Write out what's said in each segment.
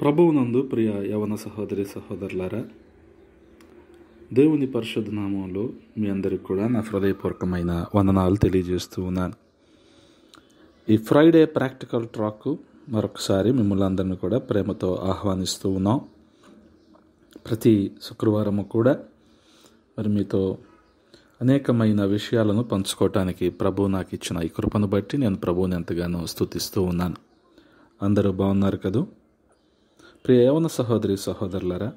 ప్రభువునందు ప్రియ యవన సహోదరి సహోదరులారా దేవుని పరిశుద్ధ నామంలో మీ అందరికి కూడా నా హృదయపూర్వకమైన వందనాలు తెలియజేస్తూ ఉన్నాను ఈ ఫ్రైడే ప్రాక్టికల్ ట్రాక్ మరొకసారి మిమ్మల్ని అందరినీ కూడా ప్రేమతో ఆహ్వానిస్తూ ఉన్నాం ప్రతి శుక్రవారము కూడా మరి మీతో అనేకమైన విషయాలను పంచుకోవటానికి ప్రభువు నాకు ఇచ్చిన ఈ కృపను బట్టి నేను ప్రభువుని ఎంతగానో స్థుతిస్తూ ఉన్నాను అందరూ బాగున్నారు కదా ప్రియ యవన సహోదరి సహోదరులరా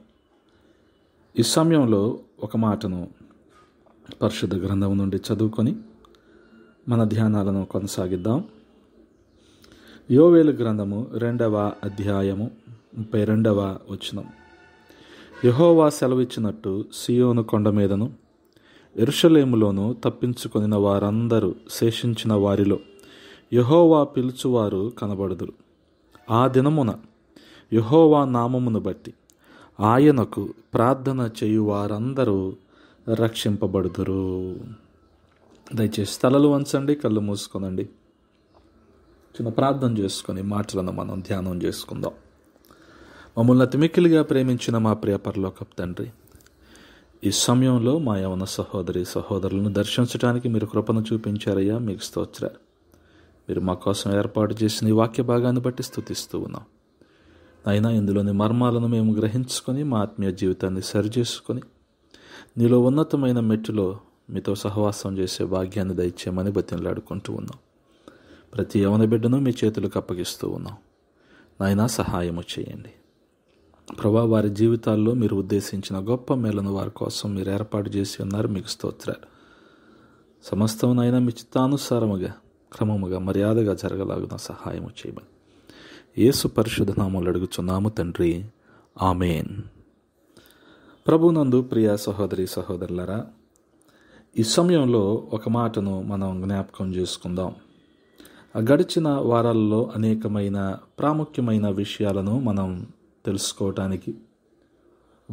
ఈ సమయంలో ఒక మాటను పరిశుద్ధ గ్రంథం నుండి చదువుకొని మన ధ్యానాలను కొనసాగిద్దాం యోవేలు గ్రంథము రెండవ అధ్యాయము ముప్పై రెండవ వచనం యహోవా సెలవిచ్చినట్టు సియోను కొండ మీదను ఎరుషలేములోను తప్పించుకొనిన వారందరూ శేషించిన వారిలో యహోవా పిలుచువారు కనబడుదురు ఆ దినమున యహోవా నామమును బట్టి ఆయనకు ప్రార్థన చేయు వారందరూ రక్షింపబడుదురు దయచేసి తలలు వంచండి కళ్ళు మూసుకోనండి చిన్న ప్రార్థన చేసుకొని మాటలను మనం ధ్యానం చేసుకుందాం మమ్మల్ని అతిమిక్కిలిగా ప్రేమించిన మా ప్రియపరలోకప్ తండ్రి ఈ సమయంలో మా యవన సహోదరి సహోదరులను దర్శించడానికి మీరు కృపను చూపించారయ్యా మీకు స్తోత్రాలు మీరు మా కోసం ఏర్పాటు చేసిన ఈ వాక్య భాగాన్ని బట్టి స్థుతిస్తూ ఉన్నాం అయినా ఇందులోని మర్మాలను మేము గ్రహించుకొని మా ఆత్మీయ జీవితాన్ని సరిచేసుకొని నీలో ఉన్నతమైన మెట్టులో మీతో సహవాసం చేసే భాగ్యాన్ని దయచేయమని బతిలాడుకుంటూ ఉన్నాం ప్రతి యవన బిడ్డను మీ చేతులకు అప్పగిస్తూ ఉన్నాం నాయనా సహాయము చేయండి ప్రభా వారి జీవితాల్లో మీరు ఉద్దేశించిన గొప్ప మేలను వారి కోసం మీరు ఏర్పాటు చేసి ఉన్నారు మీకు స్తోత్రాలు నాయన మీ చిత్తానుసారముగా క్రమముగా మర్యాదగా జరగలాగున సహాయము చేయమని యేసు పరిశుద్ధ నామలు అడుగుచున్నాము తండ్రి ఆమెన్ ప్రభునందు ప్రియ సహోదరి సహోదరులరా ఈ సమయంలో ఒక మాటను మనం జ్ఞాపకం చేసుకుందాం గడిచిన వారాల్లో అనేకమైన ప్రాముఖ్యమైన విషయాలను మనం తెలుసుకోవటానికి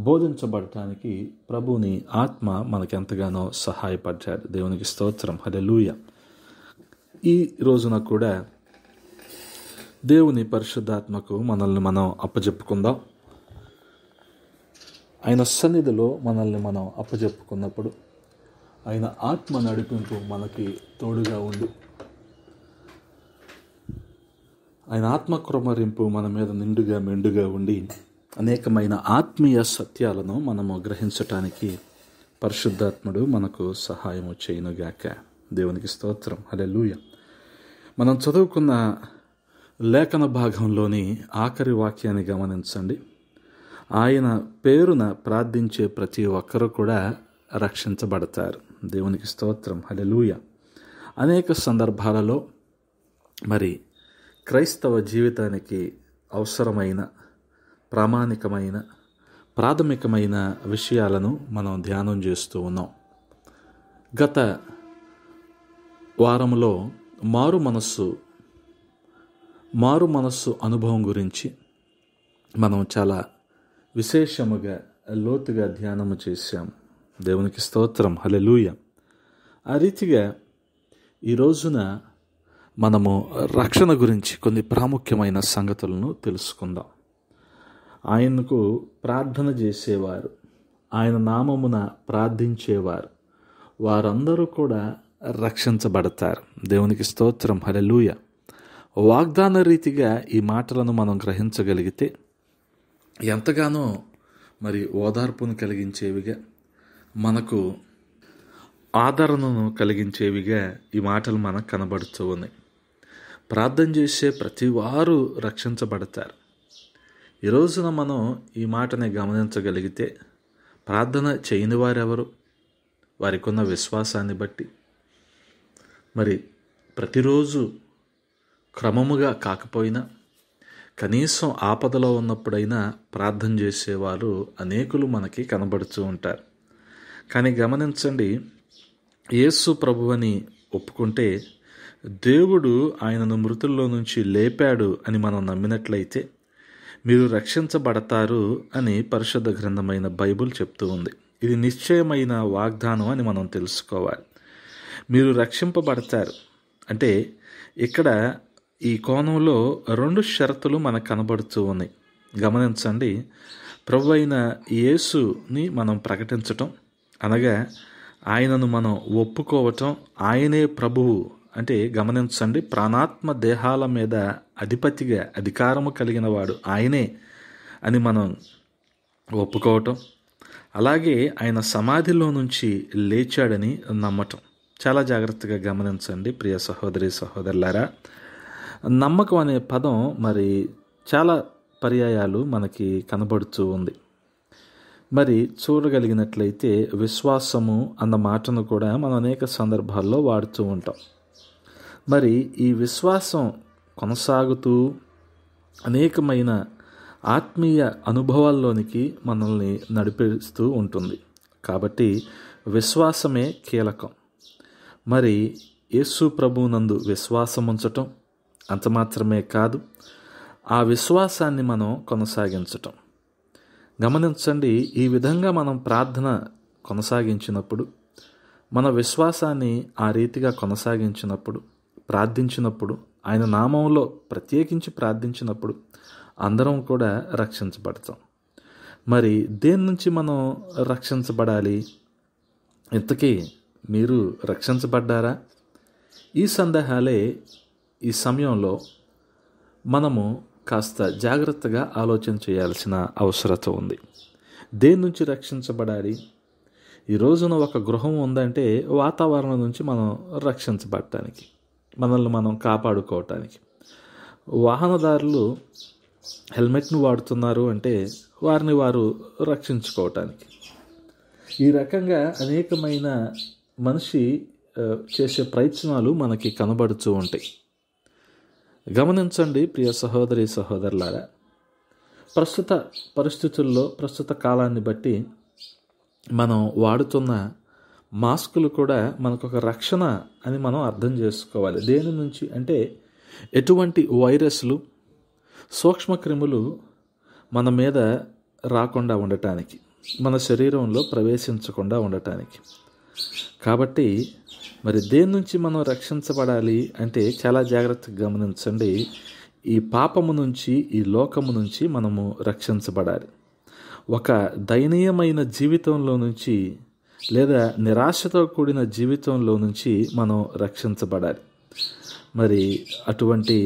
బోధించబడటానికి ప్రభుని ఆత్మ మనకెంతగానో సహాయపడ్డాడు దేవునికి స్తోత్రం హలెలూయ ఈ రోజున కూడా దేవుని పరిశుద్ధాత్మకు మనల్ని మనం అప్పజెప్పుకుందాం ఆయన సన్నిధిలో మనల్ని మనం అప్పజెప్పుకున్నప్పుడు ఆయన ఆత్మ నడిపింపు మనకి తోడుగా ఉండి ఆయన ఆత్మక్రమరింపు మన మీద నిండుగా మెండుగా ఉండి అనేకమైన ఆత్మీయ సత్యాలను మనము గ్రహించటానికి పరిశుద్ధాత్ముడు మనకు సహాయము చేయనుగాక దేవునికి స్తోత్రం హలెలూయ మనం చదువుకున్న లేఖన భాగంలోని ఆఖరి వాక్యాన్ని గమనించండి ఆయన పేరున ప్రార్థించే ప్రతి ఒక్కరూ కూడా రక్షించబడతారు దేవునికి స్తోత్రం హలెలూయ అనేక సందర్భాలలో మరి క్రైస్తవ జీవితానికి అవసరమైన ప్రామాణికమైన ప్రాథమికమైన విషయాలను మనం ధ్యానం చేస్తూ ఉన్నాం గత వారంలో మారు మనస్సు మారు మనస్సు అనుభవం గురించి మనం చాలా విశేషముగా లోతుగా ధ్యానము చేశాం దేవునికి స్తోత్రం హలెలూయ ఆ రీతిగా ఈ రోజున మనము రక్షణ గురించి కొన్ని ప్రాముఖ్యమైన సంగతులను తెలుసుకుందాం ఆయనకు ప్రార్థన చేసేవారు ఆయన నామమున ప్రార్థించేవారు వారందరూ కూడా రక్షించబడతారు దేవునికి స్తోత్రం హలెలూయా వాగ్దాన రీతిగా ఈ మాటలను మనం గ్రహించగలిగితే ఎంతగానో మరి ఓదార్పును కలిగించేవిగా మనకు ఆదరణను కలిగించేవిగా ఈ మాటలు మనకు కనబడుతూ ప్రార్థన చేసే ప్రతి వారు రక్షించబడతారు ఈ రోజున మనం ఈ మాటని గమనించగలిగితే ప్రార్థన చేయని వారెవరు వారికున్న విశ్వాసాన్ని బట్టి మరి ప్రతిరోజు క్రమముగా కాకపోయినా కనీసం ఆపదలో ఉన్నప్పుడైనా ప్రార్థన చేసేవారు అనేకులు మనకి కనబడుతూ ఉంటారు కానీ గమనించండి యేసు ప్రభు అని ఒప్పుకుంటే దేవుడు ఆయనను మృతుల్లో నుంచి లేపాడు అని మనం నమ్మినట్లయితే మీరు రక్షించబడతారు అని పరిశుద్ధ గ్రంథమైన బైబుల్ చెప్తూ ఉంది ఇది నిశ్చయమైన వాగ్దానం అని మనం తెలుసుకోవాలి మీరు రక్షింపబడతారు అంటే ఇక్కడ ఈ కోణంలో రెండు షరతులు మనకు కనబడుతూ ఉన్నాయి గమనించండి ప్రభు అయిన యేసుని మనం ప్రకటించటం అనగా ఆయనను మనం ఒప్పుకోవటం ఆయనే ప్రభువు అంటే గమనించండి ప్రాణాత్మ దేహాల మీద అధిపతిగా అధికారము కలిగిన వాడు ఆయనే అని మనం ఒప్పుకోవటం అలాగే ఆయన సమాధిలో నుంచి లేచాడని నమ్మటం చాలా జాగ్రత్తగా గమనించండి ప్రియ సహోదరి సహోదరులారా నమ్మకం అనే పదం మరి చాలా పర్యాయాలు మనకి కనబడుతూ ఉంది మరి చూడగలిగినట్లయితే విశ్వాసము అన్న మాటను కూడా మనం అనేక సందర్భాల్లో వాడుతూ ఉంటాం మరి ఈ విశ్వాసం కొనసాగుతూ అనేకమైన ఆత్మీయ అనుభవాల్లోనికి మనల్ని నడిపిస్తూ ఉంటుంది కాబట్టి విశ్వాసమే కీలకం మరి యేసు ప్రభునందు విశ్వాసం ఉంచటం అంత మాత్రమే కాదు ఆ విశ్వాసాన్ని మనం కొనసాగించటం గమనించండి ఈ విధంగా మనం ప్రార్థన కొనసాగించినప్పుడు మన విశ్వాసాన్ని ఆ రీతిగా కొనసాగించినప్పుడు ప్రార్థించినప్పుడు ఆయన నామంలో ప్రత్యేకించి ప్రార్థించినప్పుడు అందరం కూడా రక్షించబడతాం మరి దేని నుంచి మనం రక్షించబడాలి ఇంతకీ మీరు రక్షించబడ్డారా ఈ సందేహాలే ఈ సమయంలో మనము కాస్త జాగ్రత్తగా ఆలోచన చేయాల్సిన అవసరత ఉంది దేని నుంచి రక్షించబడాలి ఈ రోజున ఒక గృహం ఉందంటే వాతావరణం నుంచి మనం రక్షించబడటానికి మనల్ని మనం కాపాడుకోవటానికి వాహనదారులు హెల్మెట్ను వాడుతున్నారు అంటే వారిని వారు రక్షించుకోవటానికి ఈ రకంగా అనేకమైన మనిషి చేసే ప్రయత్నాలు మనకి కనబడుతూ ఉంటాయి గమనించండి ప్రియ సహోదరి సహోదరులారా ప్రస్తుత పరిస్థితుల్లో ప్రస్తుత కాలాన్ని బట్టి మనం వాడుతున్న మాస్కులు కూడా మనకు ఒక రక్షణ అని మనం అర్థం చేసుకోవాలి దేని నుంచి అంటే ఎటువంటి వైరస్లు సూక్ష్మక్రిములు మన మీద రాకుండా ఉండటానికి మన శరీరంలో ప్రవేశించకుండా ఉండటానికి కాబట్టి మరి దేని నుంచి మనం రక్షించబడాలి అంటే చాలా జాగ్రత్తగా గమనించండి ఈ పాపము నుంచి ఈ లోకము నుంచి మనము రక్షించబడాలి ఒక దయనీయమైన జీవితంలో నుంచి లేదా నిరాశతో కూడిన జీవితంలో నుంచి మనం రక్షించబడాలి మరి అటువంటి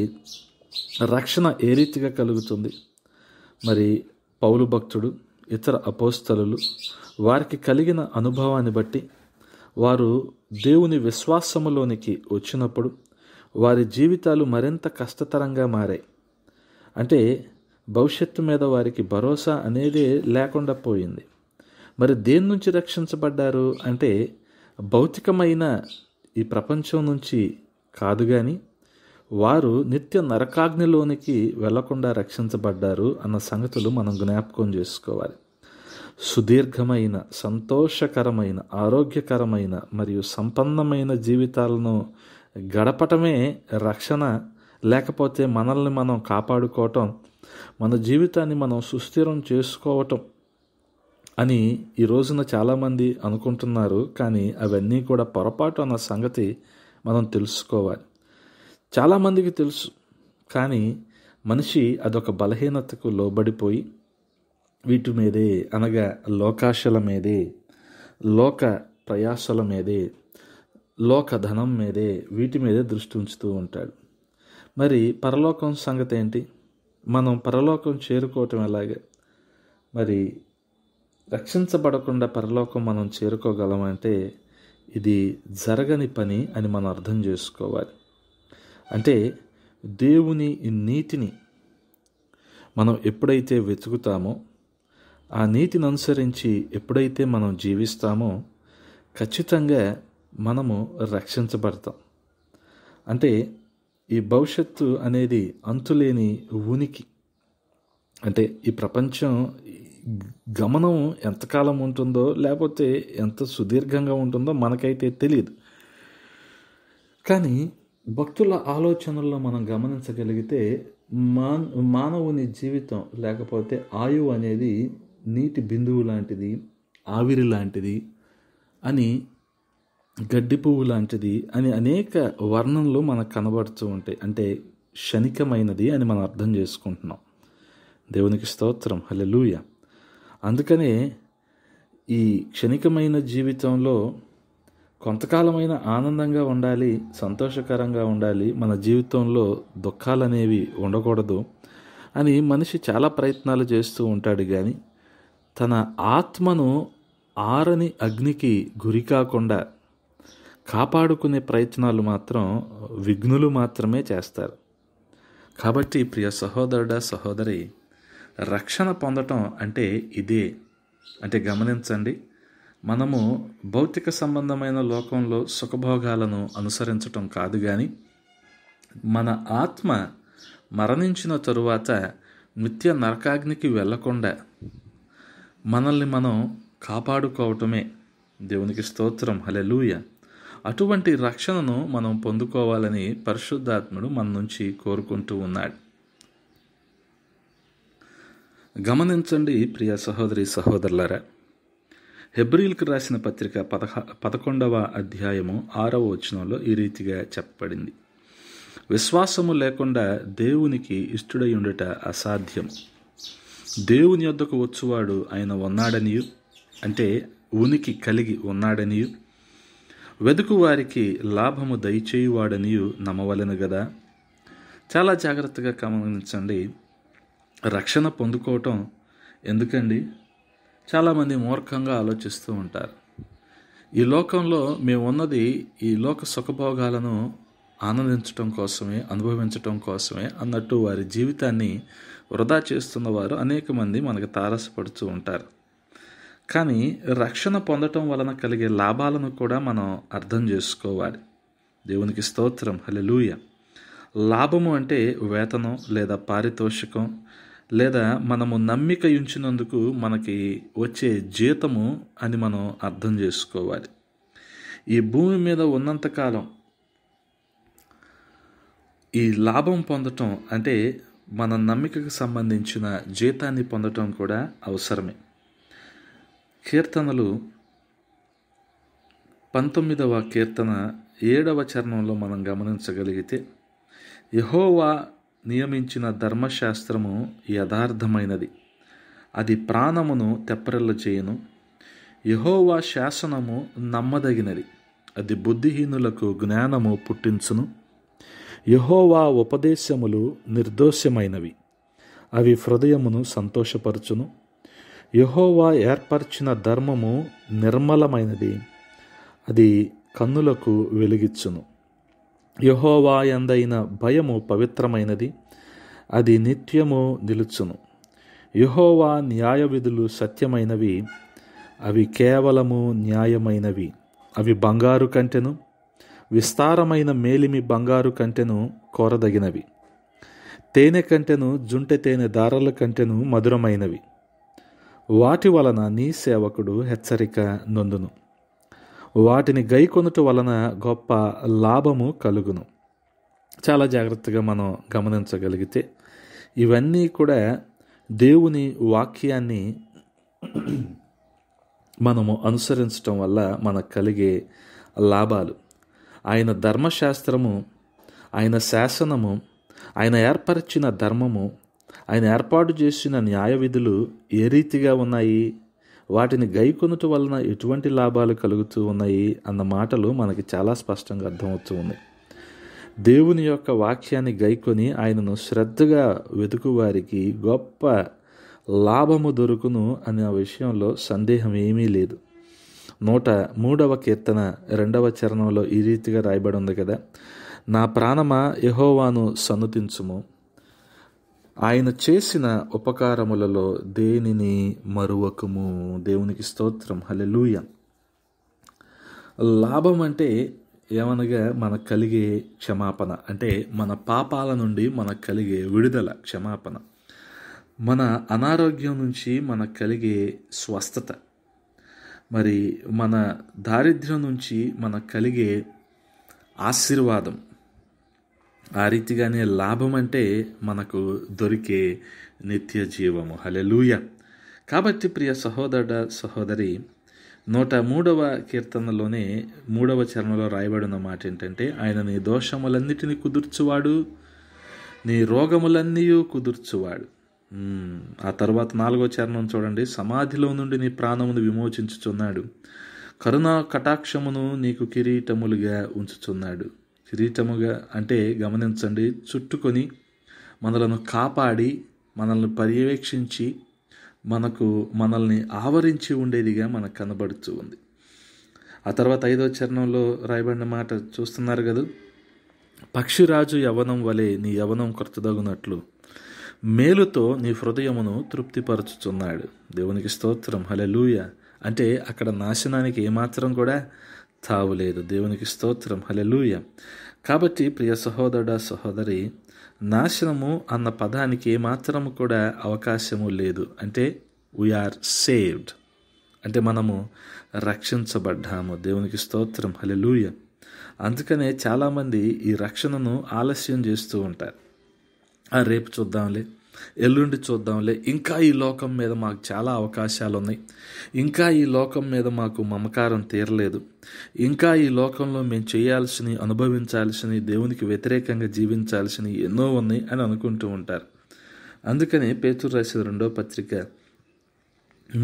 రక్షణ ఏ రీతిగా కలుగుతుంది మరి పౌలు భక్తుడు ఇతర అపోస్తలు వారికి కలిగిన అనుభవాన్ని బట్టి వారు దేవుని విశ్వాసములోనికి వచ్చినప్పుడు వారి జీవితాలు మరింత కష్టతరంగా మారాయి అంటే భవిష్యత్తు మీద వారికి భరోసా అనేది లేకుండా పోయింది మరి దేని నుంచి రక్షించబడ్డారు అంటే భౌతికమైన ఈ ప్రపంచం నుంచి కాదు కానీ వారు నిత్య నరకాగ్నిలోనికి వెళ్లకుండా రక్షించబడ్డారు అన్న సంగతులు మనం జ్ఞాపకం చేసుకోవాలి సుదీర్ఘమైన సంతోషకరమైన ఆరోగ్యకరమైన మరియు సంపన్నమైన జీవితాలను గడపటమే రక్షణ లేకపోతే మనల్ని మనం కాపాడుకోవటం మన జీవితాన్ని మనం సుస్థిరం చేసుకోవటం అని ఈ రోజున చాలామంది అనుకుంటున్నారు కానీ అవన్నీ కూడా పొరపాటు అన్న సంగతి మనం తెలుసుకోవాలి చాలామందికి తెలుసు కానీ మనిషి అదొక బలహీనతకు లోబడిపోయి వీటి మీదే అనగా లోకాశల మీదే లోక ప్రయాసల మీదే లోక ధనం మీదే వీటి మీదే దృష్టి ఉంచుతూ ఉంటాడు మరి పరలోకం సంగతి ఏంటి మనం పరలోకం చేరుకోవటం ఎలాగే మరి రక్షించబడకుండా పరలోకం మనం చేరుకోగలమంటే ఇది జరగని పని అని మనం అర్థం చేసుకోవాలి అంటే దేవుని నీతిని మనం ఎప్పుడైతే వెతుకుతామో ఆ నీతిని అనుసరించి ఎప్పుడైతే మనం జీవిస్తామో ఖచ్చితంగా మనము రక్షించబడతాం అంటే ఈ భవిష్యత్తు అనేది అంతులేని ఉనికి అంటే ఈ ప్రపంచం గమనం ఎంతకాలం ఉంటుందో లేకపోతే ఎంత సుదీర్ఘంగా ఉంటుందో మనకైతే తెలియదు కానీ భక్తుల ఆలోచనల్లో మనం గమనించగలిగితే మానవుని జీవితం లేకపోతే ఆయువు అనేది నీటి బిందువు లాంటిది ఆవిరి లాంటిది అని గడ్డి పువ్వు లాంటిది అని అనేక వర్ణంలో మనకు కనబడుతూ ఉంటాయి అంటే క్షణికమైనది అని మనం అర్థం చేసుకుంటున్నాం దేవునికి స్తోత్రం హలెలూయ అందుకనే ఈ క్షణికమైన జీవితంలో కొంతకాలమైన ఆనందంగా ఉండాలి సంతోషకరంగా ఉండాలి మన జీవితంలో దుఃఖాలు అనేవి ఉండకూడదు అని మనిషి చాలా ప్రయత్నాలు చేస్తూ ఉంటాడు కానీ తన ఆత్మను ఆరని అగ్నికి గురి కాకుండా కాపాడుకునే ప్రయత్నాలు మాత్రం విఘ్నులు మాత్రమే చేస్తారు కాబట్టి ప్రియ సహోదరుడ సహోదరి రక్షణ పొందటం అంటే ఇదే అంటే గమనించండి మనము భౌతిక సంబంధమైన లోకంలో సుఖభోగాలను అనుసరించటం కాదు కానీ మన ఆత్మ మరణించిన తరువాత నిత్య నరకాగ్నికి వెళ్లకుండా మనల్ని మనం కాపాడుకోవటమే దేవునికి స్తోత్రం హలెలూయ అటువంటి రక్షణను మనం పొందుకోవాలని పరిశుద్ధాత్ముడు మన నుంచి కోరుకుంటూ ఉన్నాడు గమనించండి ప్రియ సహోదరి సహోదరులరా హెబ్రిల్కి రాసిన పత్రిక పదహ పదకొండవ అధ్యాయము ఆరవ వచనంలో ఈ రీతిగా చెప్పబడింది విశ్వాసము లేకుండా దేవునికి ఇష్టడై ఉండుట అసాధ్యం దేవుని యొద్దకు వచ్చువాడు ఆయన ఉన్నాడనియు అంటే ఉనికి కలిగి ఉన్నాడనియు వెదుకు వారికి లాభము దయచేయువాడనియు నమ్మవలను కదా చాలా జాగ్రత్తగా గమనించండి రక్షణ పొందుకోవటం ఎందుకండి చాలామంది మూర్ఖంగా ఆలోచిస్తూ ఉంటారు ఈ లోకంలో మేము ఉన్నది ఈ లోక సుఖభోగాలను ఆనందించటం కోసమే అనుభవించటం కోసమే అన్నట్టు వారి జీవితాన్ని వృధా చేస్తున్న వారు అనేక మంది మనకు తారసపడుతూ ఉంటారు కానీ రక్షణ పొందటం వలన కలిగే లాభాలను కూడా మనం అర్థం చేసుకోవాలి దేవునికి స్తోత్రం హలెలూయ లాభము అంటే వేతనం లేదా పారితోషికం లేదా మనము నమ్మిక ఉంచినందుకు మనకి వచ్చే జీతము అని మనం అర్థం చేసుకోవాలి ఈ భూమి మీద ఉన్నంతకాలం ఈ లాభం పొందటం అంటే మన నమ్మికకు సంబంధించిన జీతాన్ని పొందటం కూడా అవసరమే కీర్తనలు పంతొమ్మిదవ కీర్తన ఏడవ చరణంలో మనం గమనించగలిగితే యహోవా నియమించిన ధర్మశాస్త్రము యథార్థమైనది అది ప్రాణమును తెప్పరెల్ల చేయను యహోవా శాసనము నమ్మదగినది అది బుద్ధిహీనులకు జ్ఞానము పుట్టించును యహోవా ఉపదేశములు నిర్దోషమైనవి అవి హృదయమును సంతోషపరచును యహోవా ఏర్పరిచిన ధర్మము నిర్మలమైనది అది కన్నులకు వెలిగిచ్చును యహోవా ఎందైన భయము పవిత్రమైనది అది నిత్యము నిలుచును యహోవా న్యాయ విధులు సత్యమైనవి అవి కేవలము న్యాయమైనవి అవి బంగారు కంటెను విస్తారమైన మేలిమి బంగారు కంటెను కోరదగినవి తేనె కంటెను జుంటె తేనె దారల కంటెను మధురమైనవి వాటి వలన నీ సేవకుడు హెచ్చరిక నొందును వాటిని గైకొనుట వలన గొప్ప లాభము కలుగును చాలా జాగ్రత్తగా మనం గమనించగలిగితే ఇవన్నీ కూడా దేవుని వాక్యాన్ని మనము అనుసరించటం వల్ల మనకు కలిగే లాభాలు ఆయన ధర్మశాస్త్రము ఆయన శాసనము ఆయన ఏర్పరిచిన ధర్మము ఆయన ఏర్పాటు చేసిన న్యాయ విధులు ఏ రీతిగా ఉన్నాయి వాటిని గైకొనుట వలన ఎటువంటి లాభాలు కలుగుతూ ఉన్నాయి అన్న మాటలు మనకి చాలా స్పష్టంగా అర్థమవుతూ ఉన్నాయి దేవుని యొక్క వాక్యాన్ని గైకొని ఆయనను శ్రద్ధగా వారికి గొప్ప లాభము దొరుకును అనే విషయంలో సందేహం ఏమీ లేదు నూట మూడవ కీర్తన రెండవ చరణంలో ఈ రీతిగా రాయబడి ఉంది కదా నా ప్రాణమా యహోవాను సనుతించుము ఆయన చేసిన ఉపకారములలో దేనిని మరువకము దేవునికి స్తోత్రం హలెలూయ లాభం అంటే ఏమనగా మనకు కలిగే క్షమాపణ అంటే మన పాపాల నుండి మనకు కలిగే విడుదల క్షమాపణ మన అనారోగ్యం నుంచి మనకు కలిగే స్వస్థత మరి మన దారిద్ర్యం నుంచి మనకు కలిగే ఆశీర్వాదం ఆ రీతిగానే లాభం అంటే మనకు దొరికే నిత్య జీవము హలెలూయ కాబట్టి ప్రియ సహోదర సహోదరి నూట మూడవ కీర్తనలోనే మూడవ చరణంలో రాయబడిన మాట ఏంటంటే ఆయన నీ దోషములన్నిటినీ కుదుర్చువాడు నీ రోగములన్నీ కుదుర్చువాడు ఆ తర్వాత నాలుగో చరణం చూడండి సమాధిలో నుండి నీ ప్రాణమును విమోచించుచున్నాడు కరుణా కటాక్షమును నీకు కిరీటములుగా ఉంచుచున్నాడు కిరీటముగా అంటే గమనించండి చుట్టుకొని మనలను కాపాడి మనల్ని పర్యవేక్షించి మనకు మనల్ని ఆవరించి ఉండేదిగా మనకు కనబడుతూ ఉంది ఆ తర్వాత ఐదో చరణంలో రాయబడిన మాట చూస్తున్నారు కదా పక్షిరాజు యవనం వలె నీ యవనం కొత్తదగునట్లు మేలుతో నీ హృదయమును తృప్తిపరచుచున్నాడు దేవునికి స్తోత్రం హలెలూయ అంటే అక్కడ నాశనానికి ఏమాత్రం కూడా తావులేదు దేవునికి స్తోత్రం హలెలూయ కాబట్టి ప్రియ సహోదరుడ సహోదరి నాశనము అన్న పదానికి ఏమాత్రము కూడా అవకాశము లేదు అంటే వీఆర్ సేవ్డ్ అంటే మనము రక్షించబడ్డాము దేవునికి స్తోత్రం హలెలూయ అందుకనే చాలామంది ఈ రక్షణను ఆలస్యం చేస్తూ ఉంటారు రేపు చూద్దాంలే ఎల్లుండి చూద్దాంలే ఇంకా ఈ లోకం మీద మాకు చాలా అవకాశాలు ఉన్నాయి ఇంకా ఈ లోకం మీద మాకు మమకారం తీరలేదు ఇంకా ఈ లోకంలో మేము చేయాల్సినవి అనుభవించాల్సినవి దేవునికి వ్యతిరేకంగా జీవించాల్సినవి ఎన్నో ఉన్నాయి అని అనుకుంటూ ఉంటారు అందుకనే పేతురు రాసిన రెండో పత్రిక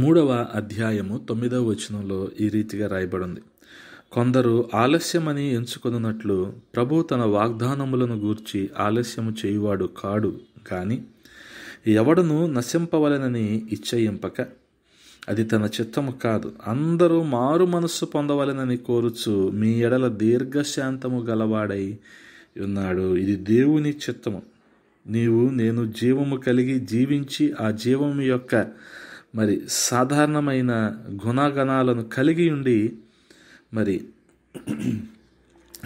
మూడవ అధ్యాయము తొమ్మిదవ వచనంలో ఈ రీతిగా రాయబడింది కొందరు ఆలస్యమని ఎంచుకున్నట్లు ప్రభు తన వాగ్దానములను గూర్చి ఆలస్యము చేయువాడు కాడు కానీ ఎవడను నశింపవలనని ఇచ్చయింపక అది తన చిత్తము కాదు అందరూ మారు మనస్సు పొందవలనని కోరుచు మీ ఎడల దీర్ఘశాంతము గలవాడై ఉన్నాడు ఇది దేవుని చిత్తము నీవు నేను జీవము కలిగి జీవించి ఆ జీవము యొక్క మరి సాధారణమైన గుణగణాలను కలిగి ఉండి మరి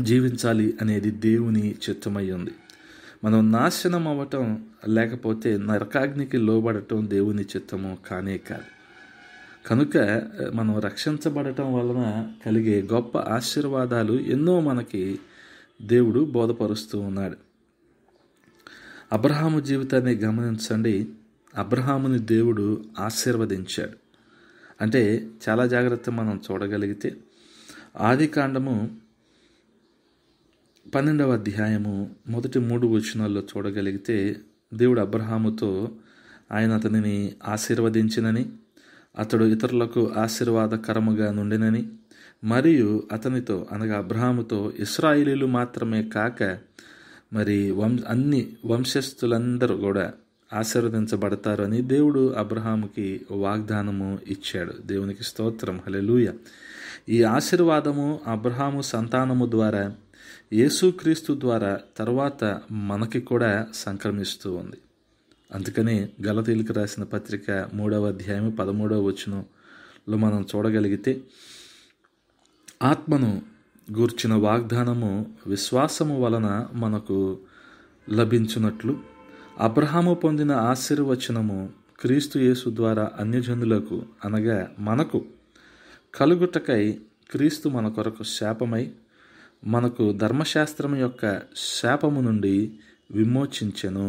జీవించాలి అనేది దేవుని చిత్తమై ఉంది మనం నాశనం అవ్వటం లేకపోతే నరకాగ్నికి లోబడటం దేవుని చిత్తము కానే కాదు కనుక మనం రక్షించబడటం వలన కలిగే గొప్ప ఆశీర్వాదాలు ఎన్నో మనకి దేవుడు బోధపరుస్తూ ఉన్నాడు అబ్రహాము జీవితాన్ని గమనించండి అబ్రహాముని దేవుడు ఆశీర్వదించాడు అంటే చాలా జాగ్రత్త మనం చూడగలిగితే ఆది కాండము పన్నెండవ అధ్యాయము మొదటి మూడు వచనాల్లో చూడగలిగితే దేవుడు అబ్రహాముతో ఆయన అతనిని ఆశీర్వదించినని అతడు ఇతరులకు ఆశీర్వాదకరముగా నుండినని మరియు అతనితో అనగా అబ్రహాముతో ఇస్రాయిలీలు మాత్రమే కాక మరి వం అన్ని వంశస్థులందరూ కూడా ఆశీర్వదించబడతారు అని దేవుడు అబ్రహాముకి వాగ్దానము ఇచ్చాడు దేవునికి స్తోత్రం హలెలూయ ఈ ఆశీర్వాదము అబ్రహాము సంతానము ద్వారా యేసుక్రీస్తు ద్వారా తర్వాత మనకి కూడా సంక్రమిస్తూ ఉంది అందుకని గలతీలకు రాసిన పత్రిక మూడవ అధ్యాయం పదమూడవ వచనంలో మనం చూడగలిగితే ఆత్మను గూర్చిన వాగ్దానము విశ్వాసము వలన మనకు లభించినట్లు అబ్రహాము పొందిన ఆశీర్వచనము క్రీస్తు యేసు ద్వారా అన్యజనులకు అనగా మనకు కలుగుటకై క్రీస్తు మన కొరకు శాపమై మనకు ధర్మశాస్త్రం యొక్క శాపము నుండి విమోచించెను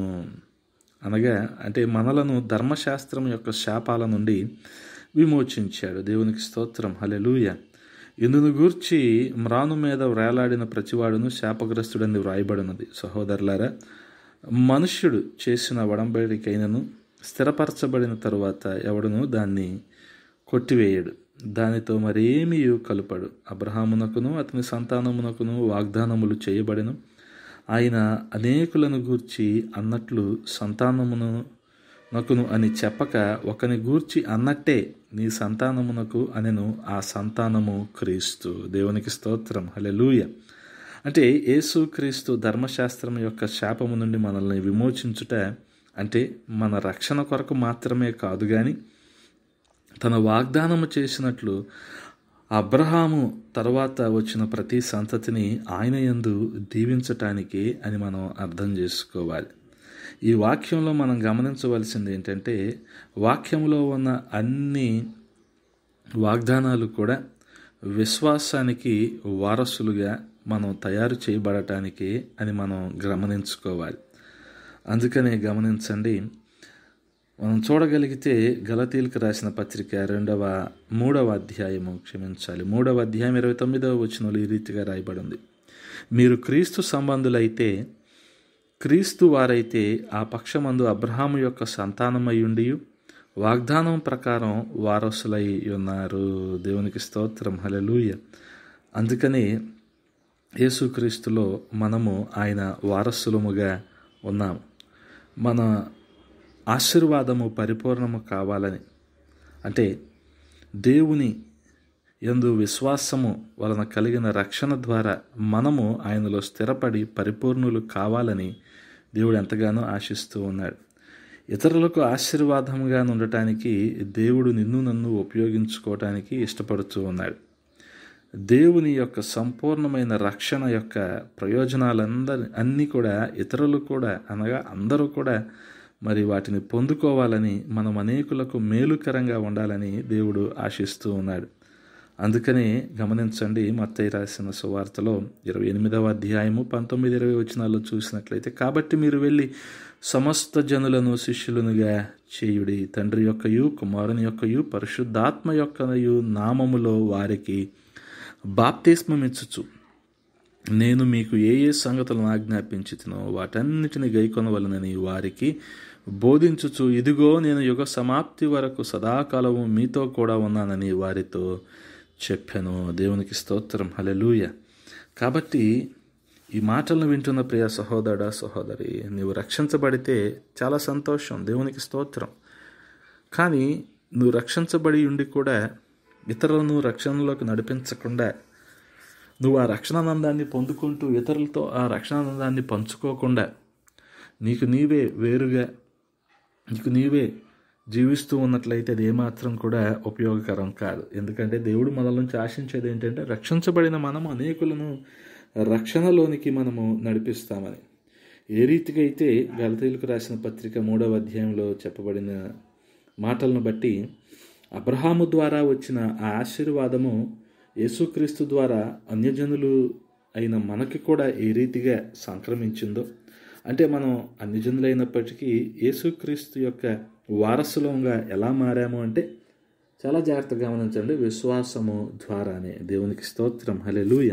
అనగా అంటే మనలను ధర్మశాస్త్రం యొక్క శాపాల నుండి విమోచించాడు దేవునికి స్తోత్రం హలెలూయ ఇందును గూర్చి మ్రాను మీద వ్రేలాడిన ప్రతివాడును శాపగ్రస్తుడని వ్రాయబడినది సహోదరులారా మనుష్యుడు చేసిన వడంబడికైనను స్థిరపరచబడిన తరువాత ఎవడను దాన్ని కొట్టివేయడు దానితో మరేమీ కలుపడు అబ్రహామునకును అతని సంతానమునకును వాగ్దానములు చేయబడెను ఆయన అనేకులను గూర్చి అన్నట్లు సంతానమును నకును అని చెప్పక ఒకని గూర్చి అన్నట్టే నీ సంతానమునకు అనెను ఆ సంతానము క్రీస్తు దేవునికి స్తోత్రం లూయ అంటే యేసుక్రీస్తు ధర్మశాస్త్రం యొక్క శాపము నుండి మనల్ని విమోచించుట అంటే మన రక్షణ కొరకు మాత్రమే కాదు కానీ తన వాగ్దానము చేసినట్లు అబ్రహాము తర్వాత వచ్చిన ప్రతి సంతతిని ఆయన ఎందు దీవించటానికి అని మనం అర్థం చేసుకోవాలి ఈ వాక్యంలో మనం గమనించవలసింది ఏంటంటే వాక్యంలో ఉన్న అన్ని వాగ్దానాలు కూడా విశ్వాసానికి వారసులుగా మనం తయారు చేయబడటానికి అని మనం గమనించుకోవాలి అందుకనే గమనించండి మనం చూడగలిగితే గలతీలకు రాసిన పత్రిక రెండవ మూడవ అధ్యాయము క్షమించాలి మూడవ అధ్యాయం ఇరవై తొమ్మిదవ వచనంలో ఈ రీతిగా రాయబడింది మీరు క్రీస్తు సంబంధులైతే క్రీస్తు వారైతే ఆ పక్షమందు అబ్రహాము యొక్క ఉండి వాగ్దానం ప్రకారం వారసులై ఉన్నారు దేవునికి స్తోత్రం హలలుయ అందుకని యేసుక్రీస్తులో మనము ఆయన వారసులముగా ఉన్నాము మన ఆశీర్వాదము పరిపూర్ణము కావాలని అంటే దేవుని ఎందు విశ్వాసము వలన కలిగిన రక్షణ ద్వారా మనము ఆయనలో స్థిరపడి పరిపూర్ణులు కావాలని దేవుడు ఎంతగానో ఆశిస్తూ ఉన్నాడు ఇతరులకు ఆశీర్వాదంగా ఉండటానికి దేవుడు నిన్ను నన్ను ఉపయోగించుకోవటానికి ఇష్టపడుతూ ఉన్నాడు దేవుని యొక్క సంపూర్ణమైన రక్షణ యొక్క ప్రయోజనాలందరి అన్నీ కూడా ఇతరులు కూడా అనగా అందరూ కూడా మరి వాటిని పొందుకోవాలని మనం అనేకులకు మేలుకరంగా ఉండాలని దేవుడు ఆశిస్తూ ఉన్నాడు అందుకనే గమనించండి మత్తయ్య రాసిన సువార్తలో ఇరవై ఎనిమిదవ అధ్యాయము పంతొమ్మిది ఇరవై వచనాల్లో చూసినట్లయితే కాబట్టి మీరు వెళ్ళి సమస్త జనులను శిష్యులనుగా చేయుడి తండ్రి యొక్కయు కుమారుని యొక్కయు పరిశుద్ధాత్మ యొక్కయు నామములో వారికి బాప్తిస్మమిచ్చుచు నేను మీకు ఏ ఏ సంగతులను ఆజ్ఞాపించితినో వాటన్నిటిని గైకొనవలనని వారికి బోధించుచు ఇదిగో నేను యుగ సమాప్తి వరకు సదాకాలము మీతో కూడా ఉన్నానని వారితో చెప్పాను దేవునికి స్తోత్రం హలెలూయ కాబట్టి ఈ మాటలను వింటున్న ప్రియ సహోదరుడ సహోదరి నువ్వు రక్షించబడితే చాలా సంతోషం దేవునికి స్తోత్రం కానీ నువ్వు రక్షించబడి ఉండి కూడా ఇతరులను రక్షణలోకి నడిపించకుండా నువ్వు ఆ రక్షణానందాన్ని పొందుకుంటూ ఇతరులతో ఆ రక్షణానందాన్ని పంచుకోకుండా నీకు నీవే వేరుగా నీకు నీవే జీవిస్తూ ఉన్నట్లయితే అది ఏమాత్రం కూడా ఉపయోగకరం కాదు ఎందుకంటే దేవుడు మనల నుంచి ఆశించేది ఏంటంటే రక్షించబడిన మనం అనేకులను రక్షణలోనికి మనము నడిపిస్తామని ఏ రీతిగా అయితే గలతీలకు రాసిన పత్రిక మూడవ అధ్యాయంలో చెప్పబడిన మాటలను బట్టి అబ్రహాము ద్వారా వచ్చిన ఆ ఆశీర్వాదము యేసుక్రీస్తు ద్వారా అన్యజనులు అయిన మనకి కూడా ఏ రీతిగా సంక్రమించిందో అంటే మనం అన్యజనులైనప్పటికీ యేసుక్రీస్తు యొక్క వారసులంగా ఎలా మారాము అంటే చాలా జాగ్రత్తగా గమనించండి విశ్వాసము ద్వారానే దేవునికి స్తోత్రం హలెలూయ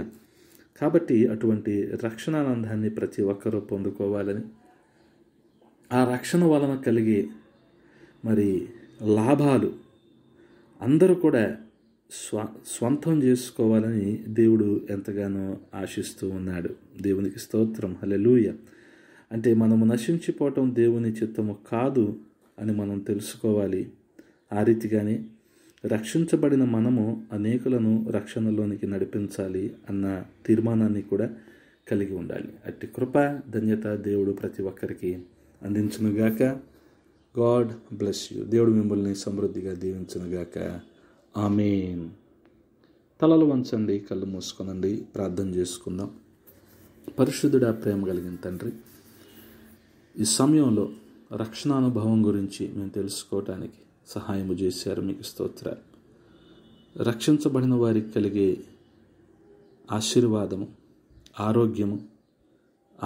కాబట్టి అటువంటి రక్షణానందాన్ని ప్రతి ఒక్కరూ పొందుకోవాలని ఆ రక్షణ వలన కలిగే మరి లాభాలు అందరూ కూడా స్వ స్వంతం చేసుకోవాలని దేవుడు ఎంతగానో ఆశిస్తూ ఉన్నాడు దేవునికి స్తోత్రం హలెలూయ అంటే మనము నశించిపోవటం దేవుని చిత్తము కాదు అని మనం తెలుసుకోవాలి ఆ రీతిగానే రక్షించబడిన మనము అనేకులను రక్షణలోనికి నడిపించాలి అన్న తీర్మానాన్ని కూడా కలిగి ఉండాలి అట్టి కృప ధన్యత దేవుడు ప్రతి ఒక్కరికి అందించనుగాక గాడ్ బ్లెస్ యూ దేవుడు మిమ్మల్ని సమృద్ధిగా దీవించనుగాక ఆమె తలలు వంచండి కళ్ళు మూసుకొనండి ప్రార్థన చేసుకుందాం పరిశుద్ధుడా ప్రేమ కలిగిన తండ్రి ఈ సమయంలో రక్షణ అనుభవం గురించి మేము తెలుసుకోవటానికి సహాయము చేశారు మీకు స్తోత్ర రక్షించబడిన వారికి కలిగే ఆశీర్వాదము ఆరోగ్యము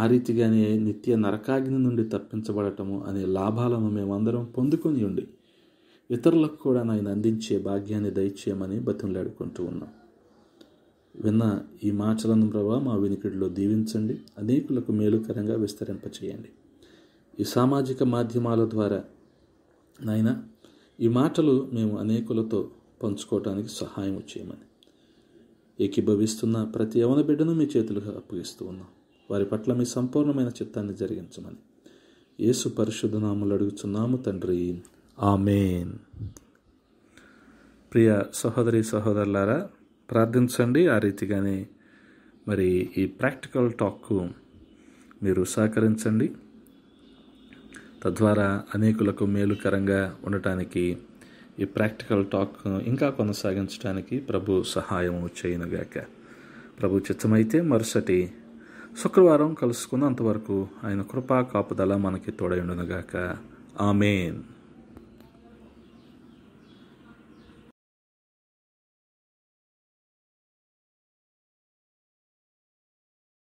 ఆ రీతిగానే నిత్య నరకాగ్ని నుండి తప్పించబడటము అనే లాభాలను మేమందరం పొందుకొని ఉండి ఇతరులకు కూడా నాయన అందించే భాగ్యాన్ని దయచేయమని బతిమలాడుకుంటూ ఉన్నాం విన్న ఈ మాటలను ప్రభావ మా వినికిడిలో దీవించండి అనేకులకు మేలుకరంగా విస్తరింపచేయండి ఈ సామాజిక మాధ్యమాల ద్వారా నాయన ఈ మాటలు మేము అనేకులతో పంచుకోవటానికి సహాయం చేయమని ఏకీభవిస్తున్న ప్రతి యవన బిడ్డను మీ చేతులకు అప్పగిస్తూ ఉన్నాం వారి పట్ల మీ సంపూర్ణమైన చిత్తాన్ని జరిగించమని యేసు పరిశుద్ధ నాములు అడుగుచున్నాము తండ్రి ఆమెన్ ప్రియ సహోదరి సహోదరులారా ప్రార్థించండి ఆ రీతిగానే మరి ఈ ప్రాక్టికల్ టాక్కు మీరు సహకరించండి తద్వారా అనేకులకు మేలుకరంగా ఉండటానికి ఈ ప్రాక్టికల్ టాక్ ఇంకా కొనసాగించడానికి ప్రభు సహాయం చేయనుగాక ప్రభు చిత్తమైతే మరుసటి శుక్రవారం కలుసుకున్నంతవరకు ఆయన కృపా కాపుదల మనకి తోడైండునుగాక ఆమెన్